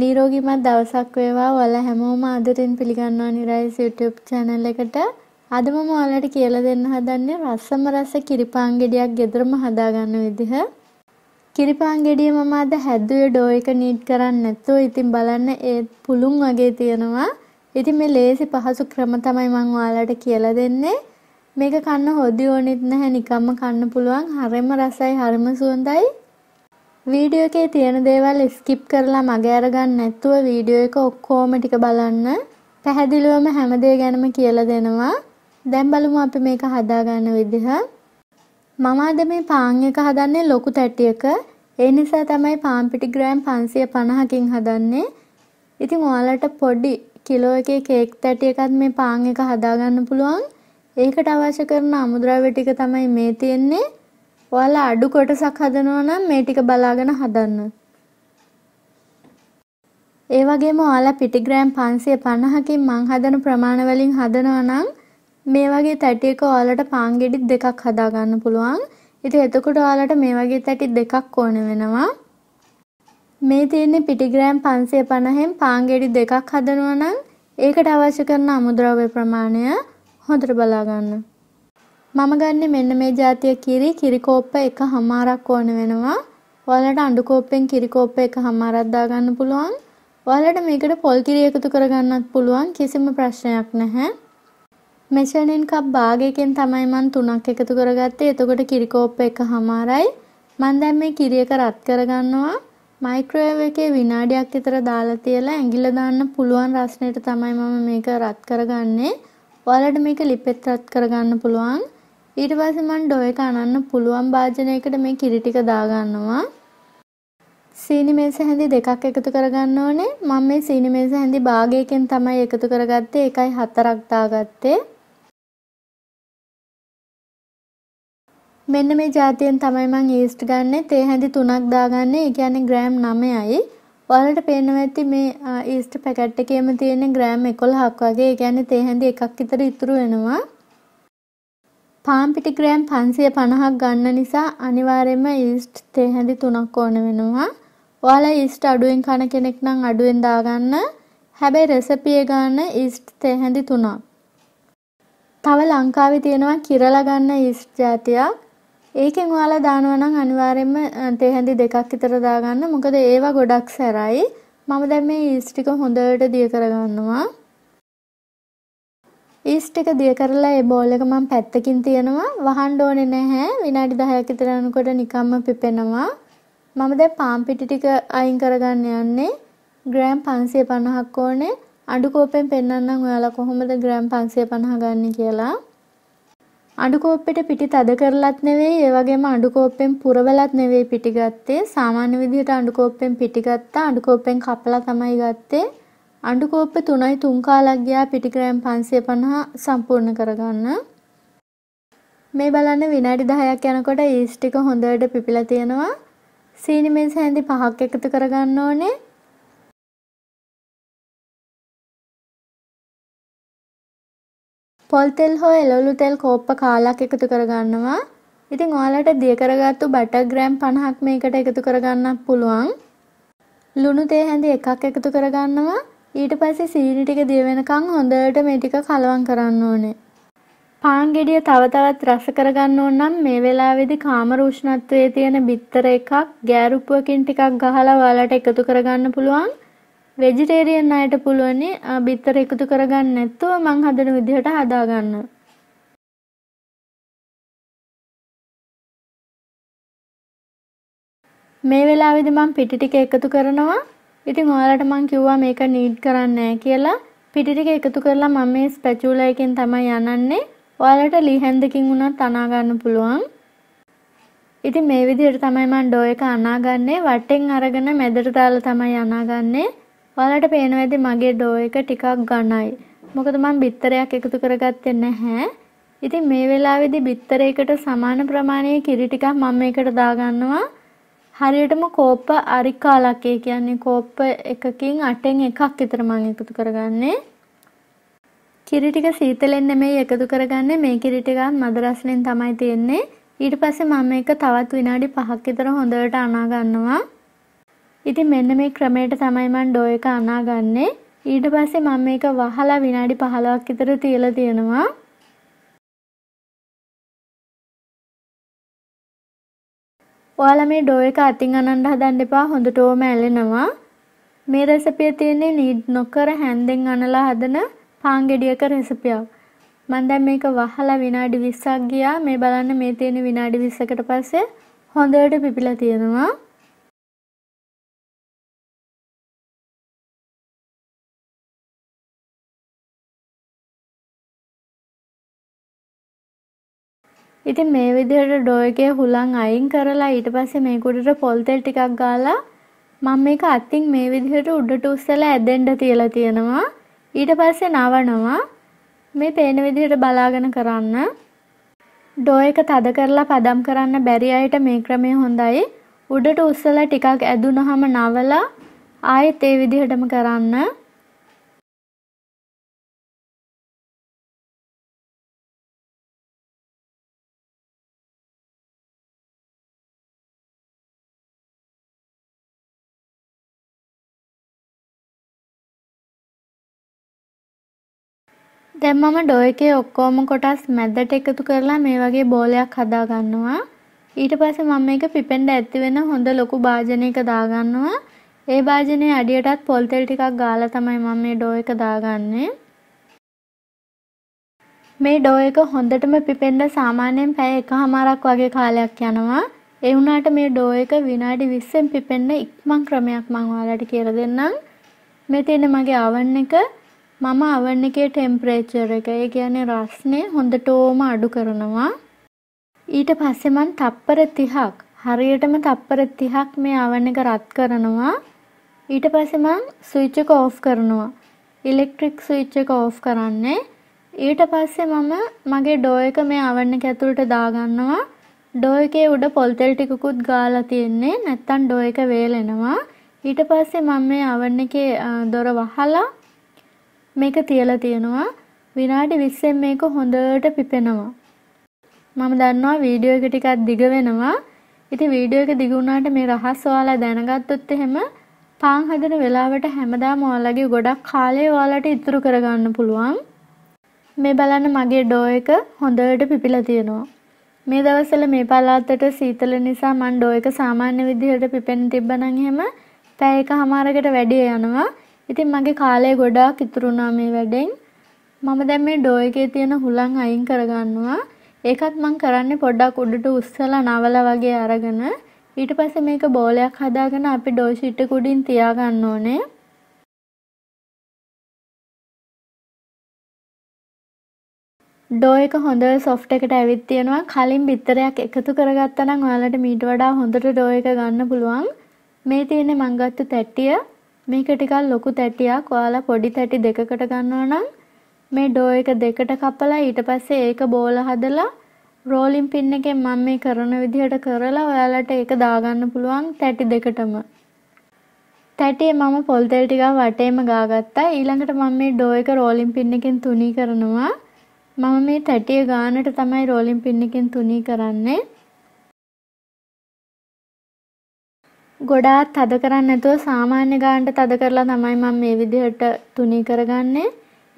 නීරෝගිමත් දවසක් වේවා ඔයාලා හැමෝම ආදරෙන් පිළිගන්නවා නිරයිස් YouTube channel එකට. අද මම ඔයාලට කියලා දෙන්න හදන්නේ රසම රස කිරිපාන් ගෙඩියක් ගෙදරම හදාගන්න විදිහ. කිරිපාන් ගෙඩිය මම අද හැදුවේ ඩෝ එක නීඩ් කරන්නේ නැතුව ඉතින් බලන්න ඒ පුළුන් වගේ තියෙනවා. ඉතින් මේ ලේසි පහසු ක්‍රම තමයි මම ඔයාලට කියලා දෙන්නේ. මේක කන්න හොදි ඕනෙත් නැහැ නිකම්ම කන්න පුළුවන්. හරිම රසයි හරිම සුවඳයි. වීඩියෝ එකේ තියෙන දේවල් ස්කිප් කරලා මගේ අරගන්න නැතුව වීඩියෝ එක ඔක්කොම ටික බලන්න. පැහැදිලිවම හැම දේ ගැනම කියලා දෙනවා. දැන් බලමු අපි මේක හදාගන්න විදිහ. මම අද මේ පාන් එක හදන්නේ ලොකු තැටියක. ඒ නිසා තමයි පාන් පිටි ග්‍රෑම් 550කින් හදන්නේ. ඉතින් ඔයාලට පොඩි කිලෝ එකේ කේක් තැටි එකත් මේ පාන් එක හදාගන්න පුළුවන්. ඒකට අවශ්‍ය කරන අමුද්‍රව්‍ය ටික තමයි මේ තියෙන්නේ. ඔයාලා අඩු කොටසක් හදනවා නම් මේ ටික බලාගෙන හදන්න. ඒ වගේම ඔයාලා පිටිග්‍රෑම් 550කින් මං හදන ප්‍රමාණ වලින් හදනවා නම් මේ වගේ තැටියක ඔයාලට පාන් ගෙඩි දෙකක් හදා ගන්න පුළුවන්. ඉතින් එතකොට ඔයාලට මේ වගේ තැටි දෙකක් ඕන වෙනවා. මේ තියෙන්නේ පිටිග්‍රෑම් 550න් පාන් ගෙඩි දෙකක් හදනවා නම් ඒකට අවශ්‍ය කරන අමුද්‍රව්‍ය ප්‍රමාණය හොඳට බලා ගන්න. මම ගන්නෙ මෙන්න මේ જાතිය කිරි කිරි කෝප්ප එකමාරක් ඕන වෙනවා. ඔයාලට අඬු කෝප්පෙන් කිරි කෝප්ප එකමාරක් දාගන්න පුළුවන්. ඔයාලට මේකට පොල් කිරි එකතු කරගන්නත් පුළුවන් කිසිම ප්‍රශ්නයක් නැහැ. මෙෂරින් කප් බාග් එකෙන් තමයි මම තුනක් එකතු කරගත්තේ. එතකොට කිරි කෝප්ප එකමාරයි. මම දැන් මේ කිරි එක රත් කරගන්නවා. මයික්‍රෝවේව් එකේ විනාඩියක් විතර දාලා තියලා ඇඟිල්ල දාන්න පුළුවන් රස්නයට තමයි මම මේක රත් කරගන්නේ. ඔයාලට මේක ලිපෙත් රත් කරගන්න පුළුවන්. ඊට පස්සේ මම ඩෝ එක අනන්න පුළුවන් භාජනයකට මේ කිරි ටික දාගන්නවා. සීනි මේස හැඳි දෙකක් එකතු කරගන්න ඕනේ. මම මේ සීනි මේස හැඳි භාගයකින් තමයි එකතු කරගත්තේ. එකයි හතරක් දාගත්තේ. මෙන්න මේ જાතියෙන් තමයි මම ඊස්ට් ගන්නෙ. තේ හැඳි 3ක් දාගන්නේ. ඒ කියන්නේ ග්‍රෑම් 9යි. ඔයාලට පේනවා ඇති මේ ඊස්ට් පැකට් එකේම තියෙන ග්‍රෑම් 11ක් වගේ. ඒ කියන්නේ තේ හැඳි එකක් විතර ඉතුරු වෙනවා. පාම් පිටි ග්‍රෑම් 550ක් ගන්න නිසා අනිවාර්යයෙන්ම ඊස්ට් තේ හැඳි තුනක් ඕන වෙනවා. ඔයාලා ඊස්ට් අඩුවෙන් කන කෙනෙක් නම් අඩුවෙන් දාගන්න. හැබැයි රෙසිපි එක ගන්න ඊස්ට් තේ හැඳි තුනක්. තව ලංකාවේ තියෙනවා කිරලා ගන්න ඊස්ට් జాතියක්. ඒකෙන් ඔයාලා දානවා නම් අනිවාර්යයෙන්ම තේහැඳි දෙකක් විතර දාගන්න. මොකද ඒවා ගොඩක් සැරයි. මම දැන් මේ ඊස්ට් ටික හොඳට දිය කරගන්නවා. ඊස්ට් එක දිය කරලා ඒ බෝල් එක මම පැත්තකින් තියනවා වහන්න ඕනේ නැහැ විනාඩි 10ක් විතර යනකොට නිකම්ම පිපෙනවා මම දැන් පාන් පිටි ටික අයින් කරගන්න යන්නේ ග්‍රෑම් 550ක් ඕනේ අඩු කෝපෙන් පෙන්වන්නම් ඔයාලා කොහොමද ග්‍රෑම් 550 ගන්න කියලා අඩු කෝප්පෙට පිටි තද කරලත් නෙවෙයි ඒ වගේම අඩු කෝප්පෙන් පුරවලත් නෙවෙයි පිටි ගත්තේ සාමාන්‍ය විදිහට අඩු කෝප්පෙන් පිටි ගත්තා අඩු කෝප්පෙන් කපලා තමයි ගත්තේ අඩු කෝප්ප 3යි 3 කාලක් ගියා පිටි ග්‍රෑම් 550 සම්පූර්ණ කරගන්න. මේ බලන්න විනාඩි 10ක් යනකොට ඊස් ටික හොඳට පිපිලා තියෙනවා. සීනි මේස හැඳි පහක් එකතු කරගන්න ඕනේ. පොල් තෙල් හෝ එළවලු තෙල් කෝප්ප කාලක් එකතු කරගන්නවා. ඉතින් ඔයාලට දිය කරගත්තු බටර් ග්‍රෑම් 50ක් මේකට එකතු කරගන්නත් පුළුවන්. ලුණු තේ හැඳි එකක් එකතු කරගන්නවා. ඊට පස්සේ සීනි ටික දිය වෙනකන් හොඳට මේ ටික කලවම් කරන්න ඕනේ. පාන් ගෙඩිය තව තවත් රස කරගන්න ඕන නම් මේ වෙලාවේදී කාමර උෂ්ණත්වයේ තියෙන බිත්තර එකක් ගෑරුප්පුවකින් ටිකක් ගහලා ඔයාලට එකතු කරගන්න පුළුවන්. වෙජිටේරියන් අයට පුළුවන් බිත්තර එකතු කරගන්න නැත්නම් මං හදන විදිහට හදාගන්න. මේ වෙලාවේදී මම පිටි ටික එකතු කරනවා ඉතින් ඔයාලට මං කිව්වා මේක නීඩ් කරන්නේ නැහැ කියලා පිටි ටික එකතු කරලා මම මේ ස්පැචුලා එකෙන් තමයි යනන්නේ. ඔයාලට ලිහැන්දකින් උනත් අනා ගන්න පුළුවන්. ඉතින් මේ විදිහට තමයි මම ඩෝ එක අනාගන්නේ. වටෙන් අරගෙන මැදට දාලා තමයි අනාගන්නේ. ඔයාලට පේනවා ඇති මගේ ඩෝ එක ටිකක් ඝනයි. මොකද මම බිත්තරයක් එකතු කරගත්තේ නැහැ. ඉතින් මේ වෙලාවේදී බිත්තරයකට සමාන ප්‍රමාණයේ කිරි ටිකක් මම මේකට දාගන්නවා. හරියටම කෝප්ප අරිකාලකේ කියන්නේ කෝප්ප එකකින් අටෙන් එකක් විතර මම එකතු කරගන්නේ. කිරි ටික සීතලෙන් නෙමෙයි එකතු කරගන්නේ මේ කිරි ටික මද රසණයෙන් තමයි තියෙන්නේ. ඊට පස්සේ මම මේක තවත් විනාඩි 5ක් විතර හොඳට අනා ගන්නවා. ඉතින් මෙන්න මේ ක්‍රමයට තමයි මම ඩෝ එක අනාගන්නේ. ඊට පස්සේ මම මේක වහලා විනාඩි 15ක් විතර තියලා තියෙනවා. ඔයාලා මේ ඩෝ එක අතින් අනන්න හදන්න එපා හොඳටම ඇලෙනවා. මේ රෙසිපිය තියෙන්නේ නීඩ් නොකර හැන්දෙන් අනලා හදන පාන් ගෙඩියක රෙසිපියක්. මම දැන් මේක වහලා විනාඩි 20ක් ගියා. මේ බලන්න මේ තියෙන විනාඩි 20කට පස්සේ හොඳට පිපිලා තියෙනවා. ඉතින් මේ විදිහට ඩෝයගේ හුලං අයින් කරලා ඊට පස්සේ මේ කුඩට පොල් තෙල් ටිකක් ගාලා මම මේක අතින් මේ විදිහට උඩට උස්සලා ඇදෙන්න තියලා තියෙනවා. ඊට පස්සේ නවනවා. මේ පේන විදිහට බලාගෙන කරන්න. ඩෝ එක තද කරලා පදම් කරන්න බැරි අයට මේ ක්‍රමය හොඳයි. උඩට උස්සලා ටිකක් ඇදුනහම නවලා ආයෙත් ඒ විදිහටම කරන්න. දැන් මම ඩෝ එකේ ඔක්කොම කොටස් මැද්දට එකතු කරලා මේ වගේ බෝලයක් හදා ගන්නවා. ඊට පස්සේ මම මේක පිපෙන්න ඇති වෙන හොඳ ලොකු භාජනයක දාගන්නවා. ඒ භාජනයේ අඩියටත් පොල් තෙල් ටිකක් ගාලා තමයි මම මේ ඩෝ එක දාගන්නේ. මේ ඩෝ එක හොඳටම පිපෙන්න සාමාන්‍යයෙන් පැය එකහමාරක් වගේ කාලයක් යනවා. ඒ වුණාට මේ ඩෝ එක විනාඩි 20න් පිපෙන්න ඉක්මන් ක්‍රමයක් මම ඔයාලට කියලා දෙන්නම්. මේ තියෙන මගේ අවන් එක මම අවන් එකේ ටෙම්පරේචර් එක ඒ කියන්නේ රස්නේ හොඳටම අඩු කරනවා ඊට පස්සේ මම තප්පර 30ක් හරියටම තප්පර 30ක් මේ අවන් එක රත් කරනවා ඊට පස්සේ මම ස්විච් එක ඕෆ් කරනවා ඉලෙක්ට්‍රික් ස්විච් එක ඕෆ් කරන්නේ ඊට පස්සේ මම මගේ ඩෝ එක මේ අවන් එක ඇතුළට දාගන්නවා ඩෝ එකේ උඩ පොල්තෙල් ටිකකුත් ගාලා තියෙන්නේ නැත්තම් ඩෝ එක වේලෙනවා ඊට පස්සේ මම මේ අවන් එකේ දොර වහලා මේක තියලා තියෙනවා විනාඩි 20න් මේක හොඳට පිපෙනවා. මම දන්නවා වීඩියෝ එක ටිකක් දිග වෙනවා. ඉතින් වීඩියෝ එක දිග වුණාට මේ රහස් ඔයාලා දැනගත්තොත් එහෙම පාන් හදන වෙලාවට හැමදාම ඔයාලගේ ගොඩක් කාලය ඔයාලට ඉතුරු කරගන්න පුළුවන්. මේ බලන්න මගේ ඩෝ එක හොඳට පිපිලා තියෙනවා. මේ දවස්වල මේ පළාතට සීතල නිසා මම ඩෝ එක සාමාන්‍ය විදිහට පිපෙන්න තිබ්බනම් එහෙම පැය එකමාරකට වැඩි යනවා. ඉතින් මගේ කාලය ගොඩාක් ඉතුරු වුණා මේ වැඩෙන්. මම දැන් මේ ඩෝ එකේ තියෙන හුලං අයින් කරගන්නවා. ඒකත් මම කරන්නේ පොඩ්ඩක් උඩට උස්සලා නවලා වගේ අරගෙන ඊට පස්සේ මේක බෝලයක් හදාගෙන අපි ඩෝ ෂීට් එක උඩින් තියාගන්න ඕනේ. ඩෝ එක හොඳ සොෆ්ට් එකට ඇවිත් තියෙනවා. කලින් බිත්තරයක් එකතු කරගත්තා නම් ඔයාලට මීට වඩා හොඳට ඩෝ එක ගන්න පුළුවන්. මේ තියෙන්නේ මං ගත්ත තැට්ටිය. මේක ටිකක් ලොකු තැටියක් ඔයාලා පොඩි තැටි දෙකකට ගන්නවා නම් මේ ඩෝ එක දෙකට කපලා ඊට පස්සේ ඒක බෝල හදලා රෝලින් පින් එකෙන් මම මේ කරන විදිහට කරලා ඔයාලට ඒක දාගන්න පුළුවන් තැටි දෙකටම. තැටියේ මම පොල් තෙල් ටිකක් වටේම ගාගත්තා. ඊළඟට මම මේ ඩෝ එක රෝලින් පින් එකෙන් තුනී කරනවා. මම මේ තැටිය ගානට තමයි රෝලින් පින් එකෙන් තුනී කරන්නේ. ගොඩාක් තද කරන්න නැතුව සාමාන්‍ය ගානට තද කරලා තමයි මම මේ විදිහට තුනි කරගන්නේ.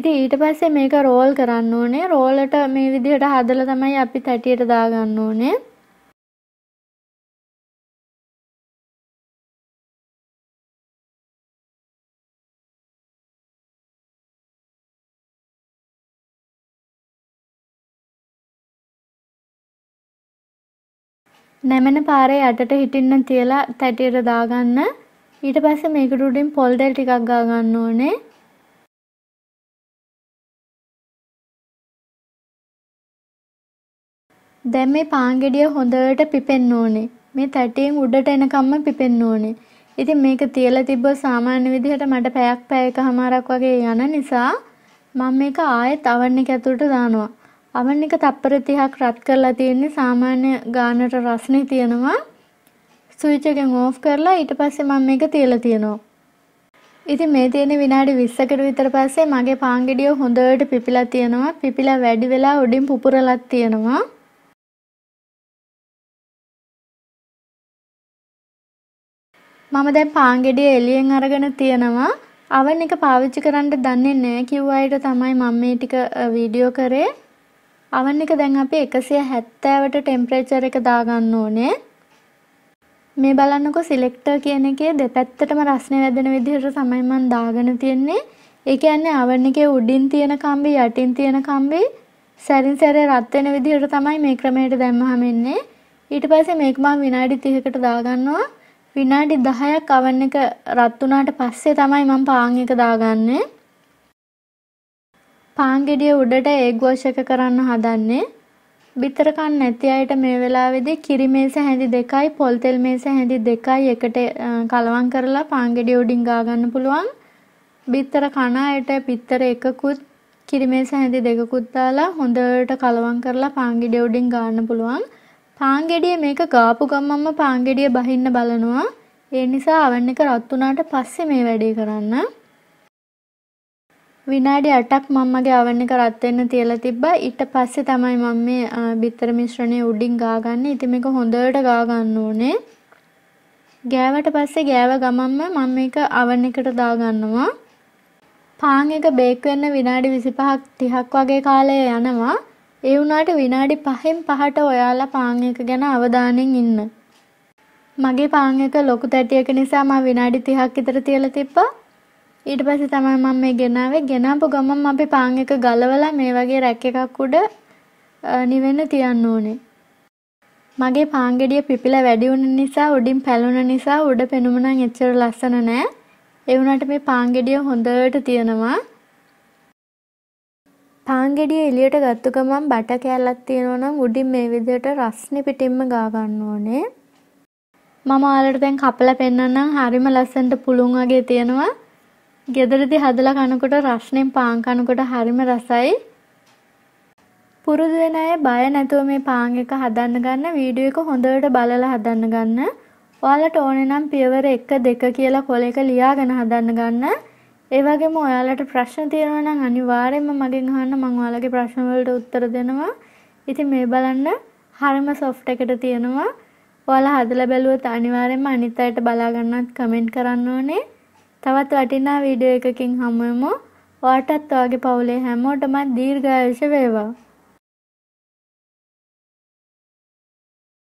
ඉතින් ඊට පස්සේ මේක රෝල් කරන්න ඕනේ. රෝලට මේ විදිහට හදලා තමයි අපි තැටියට දාගන්න ඕනේ. නැමෙන පාරේ යටට හිටින්න තියලා තැටියට දාගන්න. ඊට පස්සේ මේකට උඩින් පොල් දෙල් ටිකක් ගා ගන්න ඕනේ. දැන් මේ පාන් ගෙඩිය හොඳට පිපෙන්න ඕනේ. මේ තැටියෙන් උඩට එනකම්ම පිපෙන්න ඕනේ. ඉතින් මේක තියලා තිබ්බොත් සාමාන්‍ය විදිහට මට පැයක් පැයකමාරක් වගේ යන නිසා මම මේක ආයෙත් අවන් එක ඇතුළට දානවා. අවන් එක තප්පර 30ක් රත් කරලා තියෙන්නේ සාමාන්‍ය ගානට රස්නේ තියෙනවා. ස්විච් එකෙන් ඕෆ් කරලා ඊට පස්සේ මම මේක තියලා තියෙනවා. ඉතින් මේ තියෙන විනාඩි 20කට විතර පස්සේ මගේ පාන් ගෙඩිය හොඳට පිපිලා තියෙනවා. පිපිලා වැඩි වෙලා උඩින් පුපුරලක් තියෙනවා. මම දැන් පාන් ගෙඩිය එළියෙන් අරගෙන තියෙනවා. අවන් එක පාවිච්චි කරන්න දන්නේ නැහැ කිව්ව අයට තමයි මම මේ ටික වීඩියෝ කරේ. අවන් එක දැන් අපි 170ට ටෙම්පරේචර් එක දාගන්න ඕනේ. මේ බලන්නකෝ සිලෙක්ටර් කියන එකේ දෙපැත්තටම රස්නේ වැදෙන විදිහට තමයි මම දාගෙන තියෙන්නේ. ඒ කියන්නේ අවන් එකේ උඩින් තියෙන කම්බි යටින් තියෙන කම්බි සැරින් සැරේ රත් වෙන විදිහට තමයි මේ ක්‍රමයට දැම්මහම එන්නේ. ඊට පස්සේ මේක මම විනාඩි 30කට දාගන්නවා. විනාඩි 10ක් අවන් එක රත් වුණාට පස්සේ තමයි මම පාන් එක දාගන්නේ. පාන් ගෙඩිය උඩට ඒග් වෝෂක කරන්න හදන්නේ. බිතර කන්න නැති අයට මේ වෙලාවේදී කිරි මේස හැඳි දෙකයි පොල් තෙල් මේස හැඳි දෙකයි එකට කලවම් කරලා පාන් ගෙඩිය උඩින් ගා ගන්න පුළුවන්. බිතර කන අයට පිටර එකකුත් කිරි මේස හැඳි දෙකකුත් දාලා හොඳට කලවම් කරලා පාන් ගෙඩිය උඩින් ගන්න පුළුවන්. පාන් ගෙඩිය මේක ගාපු ගමම්ම පාන් ගෙඩිය බහින්න බලනවා. ඒ නිසා අවන් එක රත් වුණාට පස්සේ මේ වැඩේ කරන්න. විනාඩි 8ක් මම්මගේ අවන් එක රත් වෙන්න තියලා තිබ්බා. ඊට පස්සේ තමයි මම මේ බිත්තර මිශ්‍රණය උඩින් ගාගන්නේ. ඉතින් මේක හොඳට ගාගන්න ඕනේ. ගෑවට පස්සේ ගෑව ගමන්ම මම මේක අවන් එකට දාගන්නවා. පාන් එක බේක් වෙන්න විනාඩි 25ක් 30ක් වගේ කාලය යනවා. ඒ වුණාට විනාඩි 5න් 5ට ඔයාලා පාන් එක ගැන අවධානයෙන් ඉන්න. මගේ පාන් එක ලොකු තැටියක නිසා මම විනාඩි 30ක් විතර තියලා තිබ්බා. ඊට පස්සේ තමයි මම මේ ගෙනාවේ ගෙනාපු ගමන් අපි පාන් එක ගලවලා මේ වගේ රැක් එකක් උඩ නිවෙන්න තියන්න ඕනේ. මගේ පාන් ගෙඩිය පිපිලා වැඩි වුණ නිසා උඩින් පැලුණ නිසා උඩ පෙනුම නම් එච්චර ලස්සන නෑ. ඒ වුණාට මේ පාන් ගෙඩිය හොඳට තියෙනවා. පාන් ගෙඩිය එළියට ගත්ත ගමන් බට කෑල්ලක් තියෙනවා නම් උඩින් මේ විදිහට රස්නේ පිටින්ම ගා ගන්න ඕනේ. මම ඔයාලට දැන් කපලා පෙන්වන්නම් හරිම ලස්සනට පුළුන් වගේ තියෙනවා. ගෙදරදි හදලා කනකොට රස්නෙන් පාන් කනකොට හරිම රසයි. පුරුදු වෙන අය බය නැතුව මේ පාන් එක හදන්න ගන්න වීඩියෝ එක හොඳට බලලා හදන්න ගන්න. ඔයාලට ඕනේ නම් පියවර 1 2 කියලා කොල එක ලියාගෙන හදන්න ගන්න. ඒ වගේම ඔයාලට ප්‍රශ්න තියෙනවා නම් අනිවාර්යයෙන්ම මගෙන් අහන්න මම ඔයාලගේ ප්‍රශ්න වලට උත්තර දෙනවා. ඉතින් මේ බලන්න හරිම සොෆ්ට් එකට තියෙනවා. ඔයාලා හදලා බැලුවොත් අනිවාර්යයෙන්ම අනිත් අයට බලා ගන්නත් කමෙන්ට් කරන්න ඕනේ. තවත් වටිනා වීඩියෝ එකකින් හමුවෙමු. ඔයාටත් ඔයාගේ පවුලේ හැමෝටමත් දීර්ඝායුෂ වේවා.